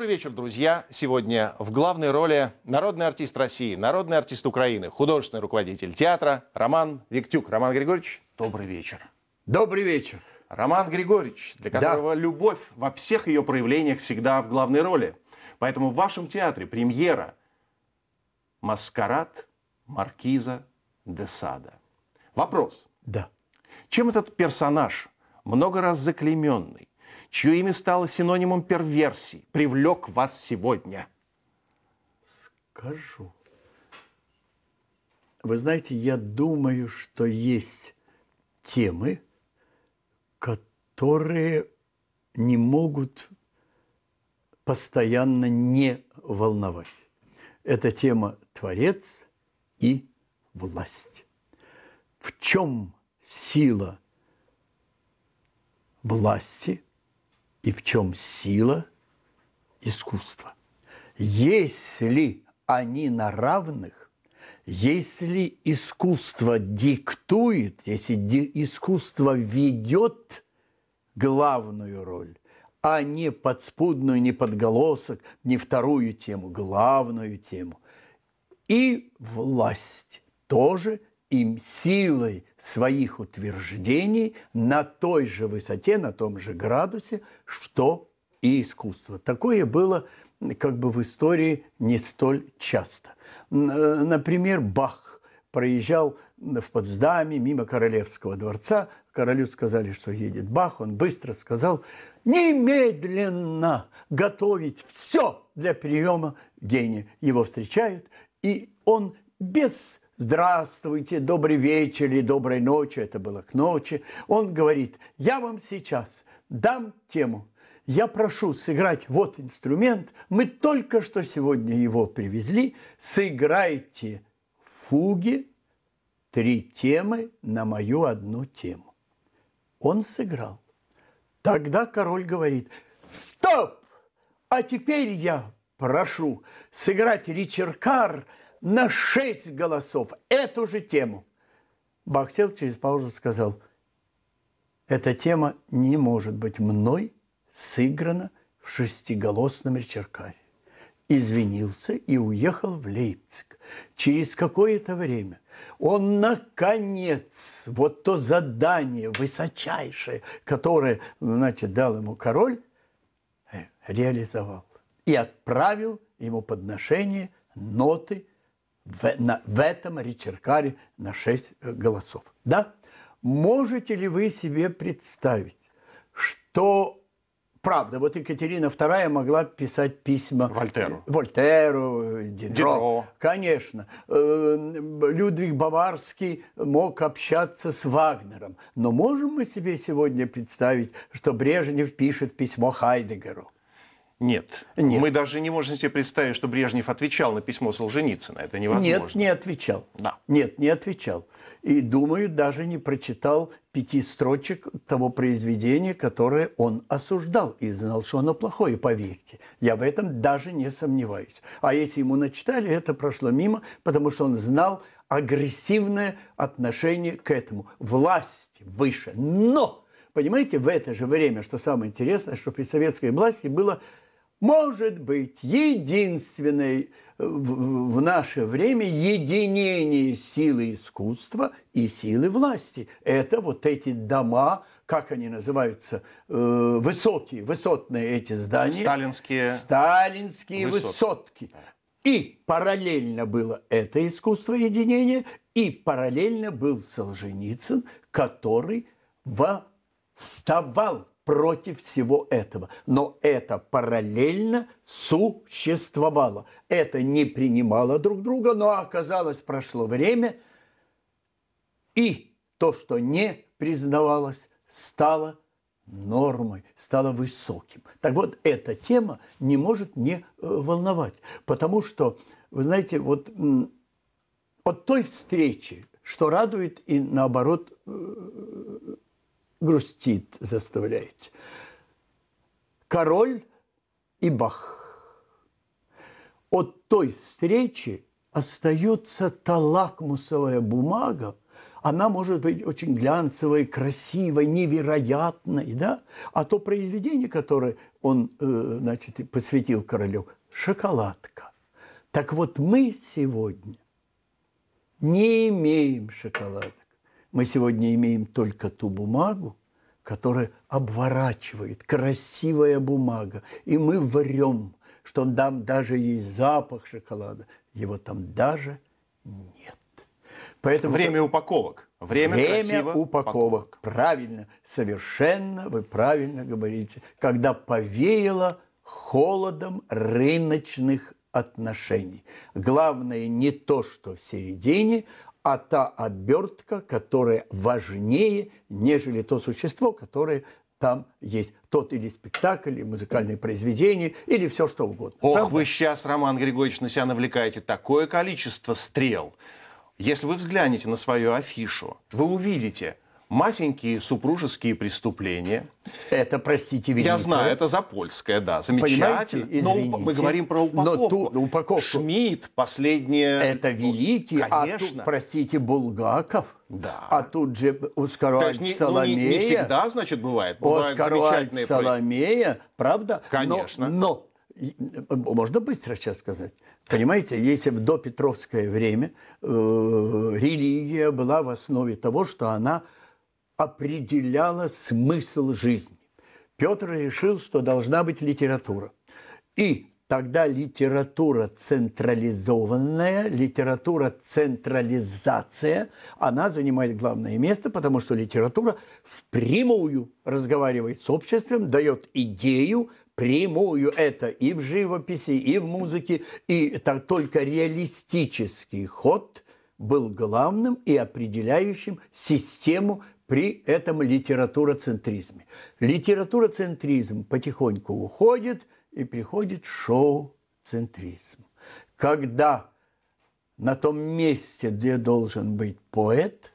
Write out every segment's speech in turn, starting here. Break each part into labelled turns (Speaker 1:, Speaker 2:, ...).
Speaker 1: Добрый вечер, друзья. Сегодня в главной роли народный артист России, народный артист Украины, художественный руководитель театра Роман Виктюк. Роман Григорьевич, добрый вечер. Добрый вечер. Роман Григорьевич, для которого да. любовь во всех ее проявлениях всегда в главной роли. Поэтому в вашем театре премьера «Маскарад Маркиза де Сада». Вопрос. Да. Чем этот персонаж, много раз заклейменный? чье имя стало синонимом перверсии, привлек вас сегодня?
Speaker 2: Скажу. Вы знаете, я думаю, что есть темы, которые не могут постоянно не волновать. Это тема Творец и власть. В чем сила власти – и в чем сила искусства. Если они на равных, если искусство диктует, если искусство ведет главную роль, а не подспудную, не подголосок, не вторую тему, главную тему. И власть тоже – им силой своих утверждений на той же высоте, на том же градусе, что и искусство. Такое было как бы в истории не столь часто. Э, например, Бах проезжал в Потсдаме мимо Королевского дворца. Королю сказали, что едет Бах. Он быстро сказал, немедленно готовить все для приема гения. Его встречают, и он без здравствуйте, добрый вечер или доброй ночи, это было к ночи, он говорит, я вам сейчас дам тему, я прошу сыграть вот инструмент, мы только что сегодня его привезли, сыграйте фуги, три темы на мою одну тему. Он сыграл. Тогда король говорит, стоп, а теперь я прошу сыграть Ричард Карр – на шесть голосов эту же тему. Бахтел через паузу сказал, эта тема не может быть мной сыграна в шестиголосном речеркаре. Извинился и уехал в Лейпциг. Через какое-то время он, наконец, вот то задание высочайшее, которое, значит, дал ему король, э, реализовал и отправил ему подношение ноты – в, на, в этом Ричеркаре на 6 э, голосов. Да? Можете ли вы себе представить, что правда, вот Екатерина II могла писать письма э, Вольтеру, Вольтеру э, Дидро. Дидро. Конечно. Людвиг Баварский мог общаться с Вагнером. Но можем мы себе сегодня представить, что Брежнев пишет письмо Хайдегеру?
Speaker 1: Нет. нет. Мы даже не можем себе представить, что Брежнев отвечал на письмо Солженицына. Это невозможно. Нет,
Speaker 2: не отвечал. Да. Нет, не отвечал. И, думаю, даже не прочитал пяти строчек того произведения, которое он осуждал и знал, что оно плохое, поверьте. Я в этом даже не сомневаюсь. А если ему начитали, это прошло мимо, потому что он знал агрессивное отношение к этому. Власть выше. Но, понимаете, в это же время, что самое интересное, что при советской власти было может быть единственной э, в наше время единение силы искусства и силы власти. Это вот эти дома, как они называются, э, высокие, высотные эти здания.
Speaker 1: Сталинские.
Speaker 2: Сталинские высотки. высотки. И параллельно было это искусство единения, и параллельно был Солженицын, который восставал против всего этого. Но это параллельно существовало. Это не принимало друг друга, но оказалось, прошло время, и то, что не признавалось, стало нормой, стало высоким. Так вот, эта тема не может не э, волновать, потому что, вы знаете, вот от той встречи, что радует и наоборот э, грустит, заставляет. Король и Бах. От той встречи остается та лакмусовая бумага, она может быть очень глянцевой, красивой, невероятной, да? А то произведение, которое он, э, значит, посвятил королю, шоколадка. Так вот мы сегодня не имеем шоколада. Мы сегодня имеем только ту бумагу, которая обворачивает, красивая бумага. И мы варем, что там даже есть запах шоколада. Его там даже нет. Поэтому время упаковок.
Speaker 1: Время, время красиво упаковок. упаковок.
Speaker 2: Правильно, совершенно вы правильно говорите. Когда повеяло холодом рыночных отношений. Главное не то, что в середине, а та обертка, которая важнее, нежели то существо, которое там есть тот или спектакль, или музыкальное произведение, или все что угодно.
Speaker 1: Ох, Правда? вы сейчас, Роман Григорьевич, на себя навлекаете такое количество стрел. Если вы взглянете на свою афишу, вы увидите – масенькие супружеские преступления. Это, простите, Вильнюс. Я знаю, это Запольская, да, замечательно. Понимаете, извините, но мы говорим про упаковку. Но ту, ну, упаковку. Шмидт, последнее...
Speaker 2: Это великий, ну, конечно. а тут, простите, Булгаков. Да. А тут же Оскаруальд не, Соломея. Ну, не, не всегда,
Speaker 1: значит, бывает. бывает Оскаруальд
Speaker 2: Соломея, правда? Конечно. Но, но, э, можно быстро сейчас сказать. Понимаете, если в допетровское время э, религия была в основе того, что она определяла смысл жизни. Петр решил, что должна быть литература. И тогда литература централизованная, литература централизация, она занимает главное место, потому что литература впрямую разговаривает с обществом, дает идею, прямую это и в живописи, и в музыке, и так только реалистический ход был главным и определяющим систему при этом литературоцентризме. Литературоцентризм потихоньку уходит и приходит шоу-центризм. Когда на том месте, где должен быть поэт,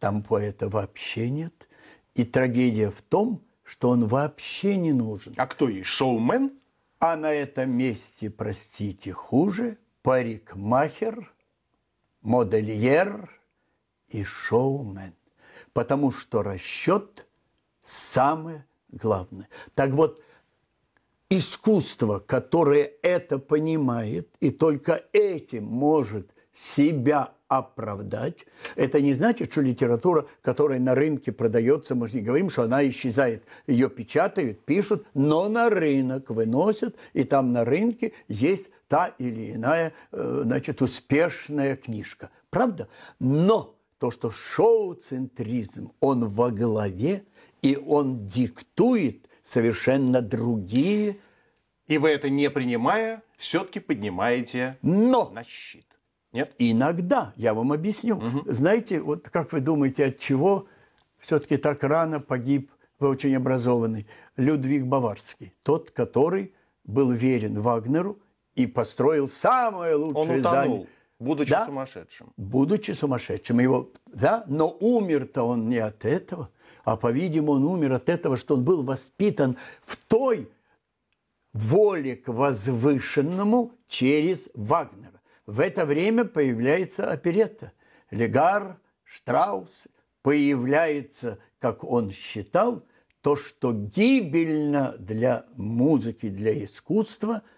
Speaker 2: там поэта вообще нет, и трагедия в том, что он вообще не нужен. А кто есть, шоумен? А на этом месте, простите, хуже парикмахер, модельер и шоумен потому что расчет самое главное. Так вот, искусство, которое это понимает и только этим может себя оправдать, это не значит, что литература, которая на рынке продается, мы же не говорим, что она исчезает. Ее печатают, пишут, но на рынок выносят, и там на рынке есть та или иная, э, значит, успешная книжка. Правда? Но то, что шоуцентризм, он во главе, и он диктует совершенно другие. И вы это не принимая, все-таки поднимаете Но! на щит. Нет? Иногда, я вам объясню. Угу. Знаете, вот как вы думаете, от чего все-таки так рано погиб, вы очень образованный, Людвиг Баварский, тот, который был верен Вагнеру и построил самое лучшее Он утонул. здание. Будучи да? сумасшедшим. Будучи сумасшедшим. Его, да? Но умер-то он не от этого, а, по-видимому, он умер от этого, что он был воспитан в той воле к возвышенному через Вагнера. В это время появляется оперетта. Легар, Штраус, появляется, как он считал, то, что гибельно для музыки, для искусства –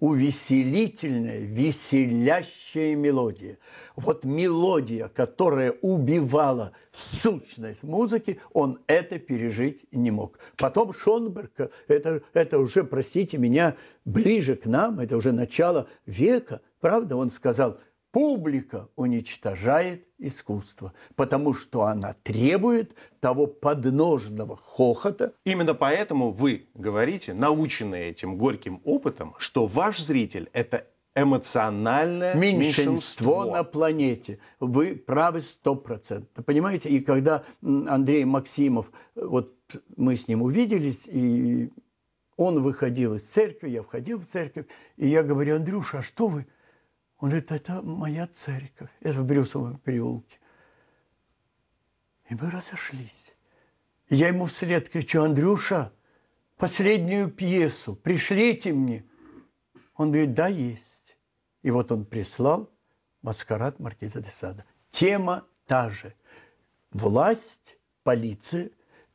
Speaker 2: увеселительная, веселящая мелодия. Вот мелодия, которая убивала сущность музыки, он это пережить не мог. Потом Шонберг, это, это уже, простите меня, ближе к нам, это уже начало века, правда, он сказал – Публика уничтожает искусство, потому что она требует
Speaker 1: того подножного хохота. Именно поэтому вы говорите, наученные этим горьким опытом, что ваш зритель – это эмоциональное меньшинство, меньшинство на
Speaker 2: планете. Вы правы сто процентов. Понимаете? И когда Андрей Максимов, э, вот мы с ним увиделись, и он выходил из церкви, я входил в церковь, и я говорю, Андрюша, а что вы – он говорит, это моя церковь. Это в Брюсовом переулке. И мы разошлись. я ему вслед кричу, Андрюша, последнюю пьесу, пришлите мне. Он говорит, да, есть. И вот он прислал «Маскарад Маркиза де Сада». Тема та же. Власть, полиция,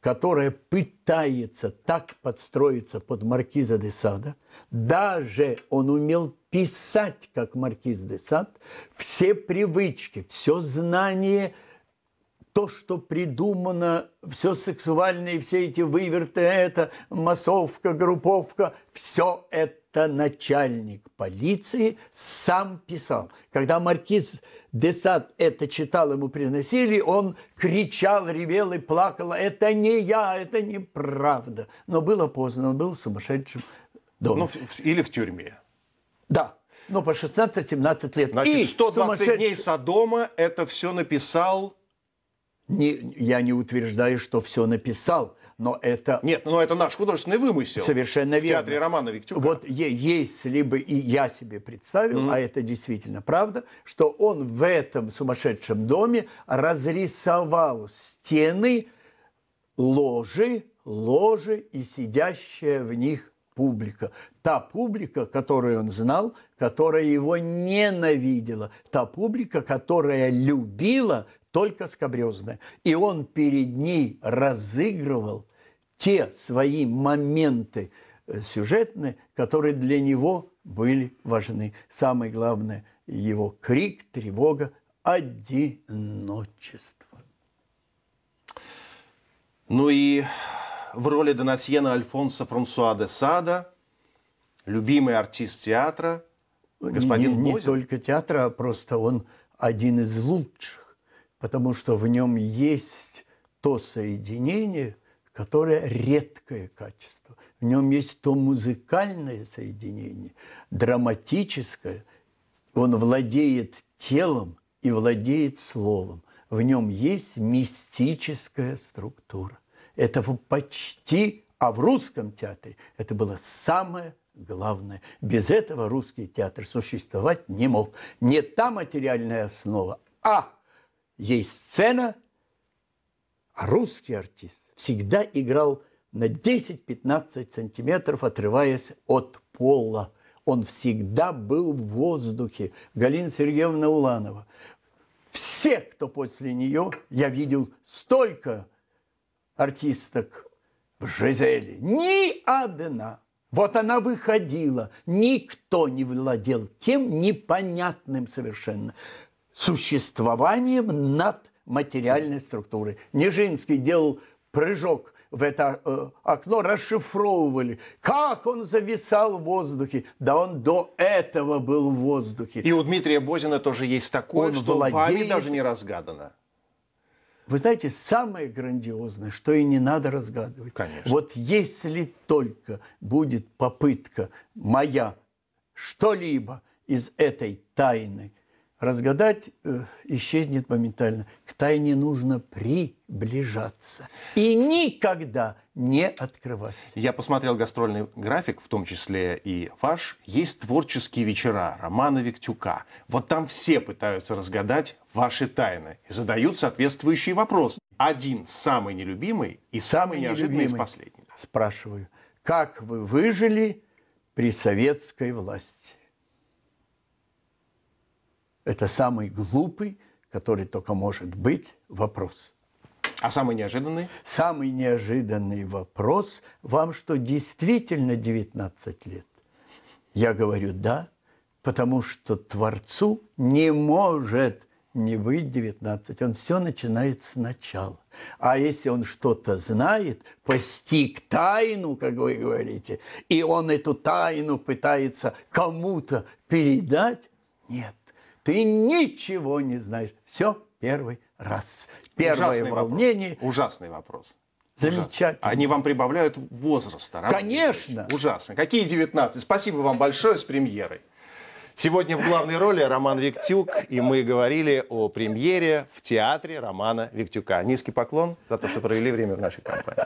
Speaker 2: которая пытается так подстроиться под маркиза де Сада, даже он умел писать, как маркиз де Сад, все привычки, все знание, то, что придумано, все сексуальные, все эти выверты, это массовка, групповка, все это это начальник полиции сам писал. Когда маркиз Десад это читал, ему приносили, он кричал, ревел и плакал. Это не я, это неправда. Но было поздно, он был в сумасшедшем доме. Ну,
Speaker 1: или в тюрьме.
Speaker 2: Да, но по 16-17 лет. Значит, 120 сумасшедший... дней
Speaker 1: Содома это все написал...
Speaker 2: Не, я не утверждаю, что все написал но это... Нет, ну, но это наш художественный вымысел. Совершенно верно. В театре Романа Виктюка. Вот если бы и я себе представил, mm-hmm. а это действительно правда, что он в этом сумасшедшем доме разрисовал стены, ложи, ложи и сидящая в них публика. Та публика, которую он знал, которая его ненавидела. Та публика, которая любила, только скобрезное. И он перед ней разыгрывал те свои моменты э, сюжетные, которые для него были важны. Самое главное – его крик,
Speaker 1: тревога, одиночество. Ну и в роли Донасьена Альфонса Франсуа де Сада, любимый артист театра, господин не, не Бозин.
Speaker 2: только театра, а просто он один из лучших потому что в нем есть то соединение, которое редкое качество. В нем есть то музыкальное соединение, драматическое. Он владеет телом и владеет словом. В нем есть мистическая структура. Это почти, а в русском театре это было самое главное. Без этого русский театр существовать не мог. Не та материальная основа, а есть сцена, а русский артист всегда играл на 10-15 сантиметров, отрываясь от пола. Он всегда был в воздухе. Галина Сергеевна Уланова. Все, кто после нее, я видел столько артисток в Жизеле. Ни одна. Вот она выходила. Никто не владел тем непонятным совершенно существованием над материальной структурой. Нежинский делал прыжок в это э, окно, расшифровывали, как он зависал в воздухе. Да он до этого был в воздухе. И
Speaker 1: у Дмитрия Бозина тоже есть такое, он что владеет... вами даже не разгадано.
Speaker 2: Вы знаете, самое грандиозное, что и не надо разгадывать. Конечно. Вот если только будет попытка моя что-либо из этой тайны – разгадать э, исчезнет моментально. К тайне нужно приближаться и никогда не открывать.
Speaker 1: Я посмотрел гастрольный график, в том числе и ваш. Есть творческие вечера Романа Виктюка. Вот там все пытаются разгадать ваши тайны и задают соответствующие вопросы. Один самый нелюбимый и самый, самый неожиданный нелюбимый. из последних.
Speaker 2: Спрашиваю,
Speaker 1: как вы выжили
Speaker 2: при советской власти? Это самый глупый, который только может быть, вопрос.
Speaker 1: А самый неожиданный?
Speaker 2: Самый неожиданный вопрос. Вам что, действительно 19 лет? Я говорю, да, потому что Творцу не может не быть 19. Он все начинает сначала. А если он что-то знает, постиг тайну, как вы говорите, и он эту тайну пытается кому-то передать, нет ты
Speaker 1: ничего не знаешь. Все первый раз. Первое ужасный волнение. Вопрос. Ужасный вопрос. Замечательно. Они вам прибавляют возраста. Роман Конечно. Ужасно. Какие 19? Спасибо вам большое с премьерой. Сегодня в главной роли Роман Виктюк, и мы говорили о премьере в театре Романа Виктюка. Низкий поклон за то, что провели время в нашей компании.